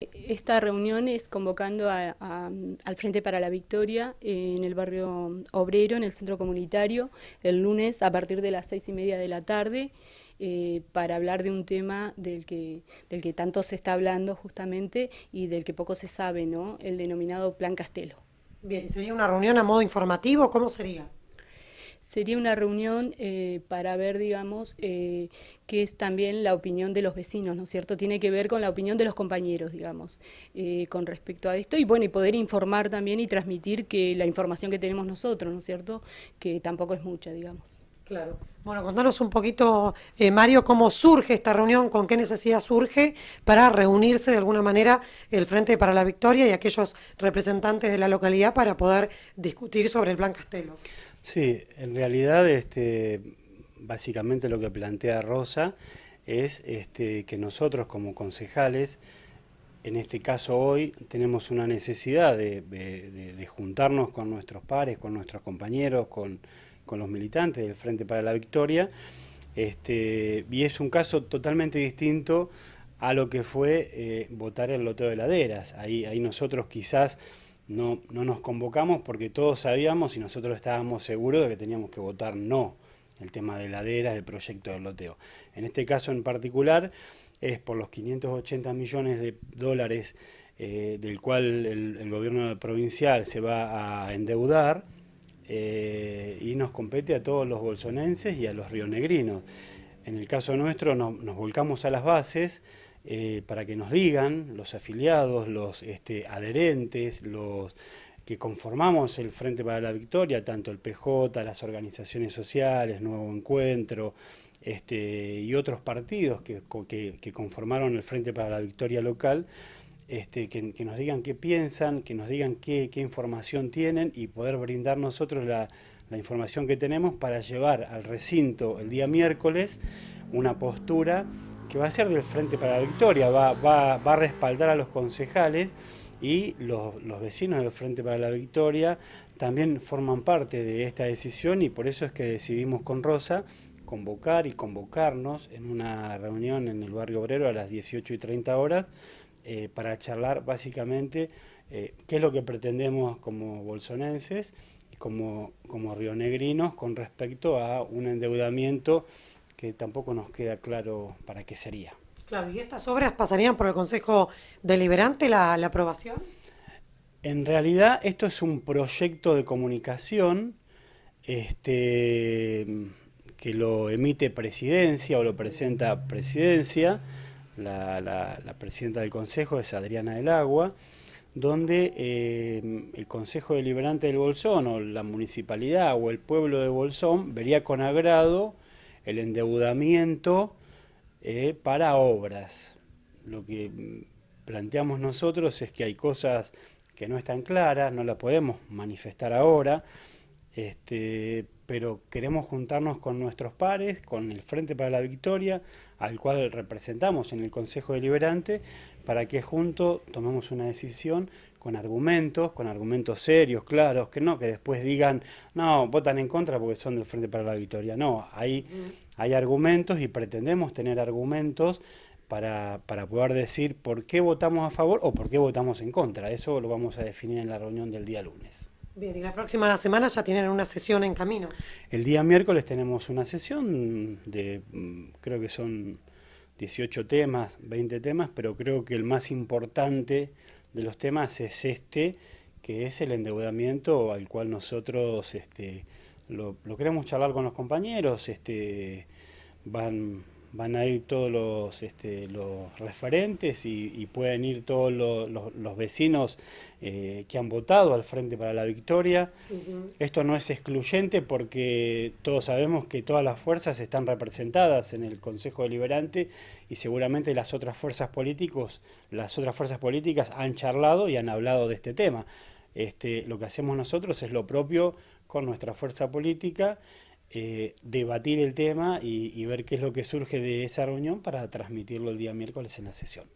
Esta reunión es convocando al Frente para la Victoria en el barrio Obrero, en el centro comunitario, el lunes a partir de las seis y media de la tarde, eh, para hablar de un tema del que, del que tanto se está hablando justamente y del que poco se sabe, ¿no? el denominado Plan Castelo. Bien, ¿sería una reunión a modo informativo? ¿Cómo sería? Sería una reunión eh, para ver, digamos, eh, es también la opinión de los vecinos, ¿no es cierto? Tiene que ver con la opinión de los compañeros, digamos, eh, con respecto a esto, y bueno, y poder informar también y transmitir que la información que tenemos nosotros, ¿no es cierto?, que tampoco es mucha, digamos. Claro. Bueno, contanos un poquito, eh, Mario, cómo surge esta reunión, con qué necesidad surge para reunirse de alguna manera el Frente para la Victoria y aquellos representantes de la localidad para poder discutir sobre el Plan Castelo. Sí, en realidad, este, básicamente lo que plantea Rosa es este, que nosotros como concejales, en este caso hoy, tenemos una necesidad de, de juntarnos con nuestros pares, con nuestros compañeros, con con los militantes del Frente para la Victoria, este, y es un caso totalmente distinto a lo que fue eh, votar el loteo de laderas. Ahí, ahí nosotros quizás no, nos convocamos porque todos sabíamos y nosotros estábamos seguros de que teníamos que votar no el tema de laderas, el proyecto del loteo. En este caso en particular es por los 580 millones de dólares eh, del cual el gobierno provincial se va a endeudar eh, y nos compete a todos los bolsonenses y a los rionegrinos. En el caso nuestro nos volcamos a las bases eh, para que nos digan los afiliados, los este, adherentes, los que conformamos el Frente para la Victoria, tanto el PJ, las organizaciones sociales, Nuevo Encuentro este, y otros partidos que conformaron el Frente para la Victoria local, este, que, nos digan qué piensan, que nos digan qué, información tienen y poder brindar nosotros la, información que tenemos para llevar al recinto el día miércoles una postura que va a ser del Frente para la Victoria, va, a respaldar a los concejales y los, los, vecinos del Frente para la Victoria también forman parte de esta decisión y por eso es que decidimos con Rosa convocar y convocarnos en una reunión en el barrio obrero a las 18 y 30 horas eh, para charlar básicamente eh, qué es lo que pretendemos como bolsonenses, como, como rionegrinos, con respecto a un endeudamiento que tampoco nos queda claro para qué sería. Claro, ¿y estas obras pasarían por el Consejo Deliberante la, aprobación? En realidad esto es un proyecto de comunicación este, que lo emite presidencia o lo presenta presidencia la, presidenta del Consejo es Adriana del Agua, donde eh, el Consejo Deliberante del Bolsón o la municipalidad o el pueblo de Bolsón vería con agrado el endeudamiento eh, para obras. Lo que planteamos nosotros es que hay cosas que no están claras, no las podemos manifestar ahora, este, pero queremos juntarnos con nuestros pares, con el Frente para la Victoria, al cual representamos en el Consejo Deliberante, para que juntos tomemos una decisión con argumentos, con argumentos serios, claros, que no que después digan, no, votan en contra porque son del Frente para la Victoria. No, hay, mm. hay argumentos y pretendemos tener argumentos para, para, poder decir por qué votamos a favor o por qué votamos en contra. Eso lo vamos a definir en la reunión del día lunes. Bien, y la próxima semana ya tienen una sesión en camino. El día miércoles tenemos una sesión de, mm, creo que son 18 temas, 20 temas, pero creo que el más importante de los temas es este, que es el endeudamiento al cual nosotros este, lo, lo queremos charlar con los compañeros, este, van van a ir todos los, este, referentes y, pueden ir todos los, vecinos eh, que han votado al Frente para la Victoria. Esto no es excluyente porque todos sabemos que todas las fuerzas están representadas en el Consejo Deliberante y seguramente las otras fuerzas políticos, las otras fuerzas políticas han charlado y han hablado de este tema. Este, lo que hacemos nosotros es lo propio con nuestra fuerza política eh, debatir el tema y ver qué es lo que surge de esa reunión para transmitirlo el día miércoles en la sesión.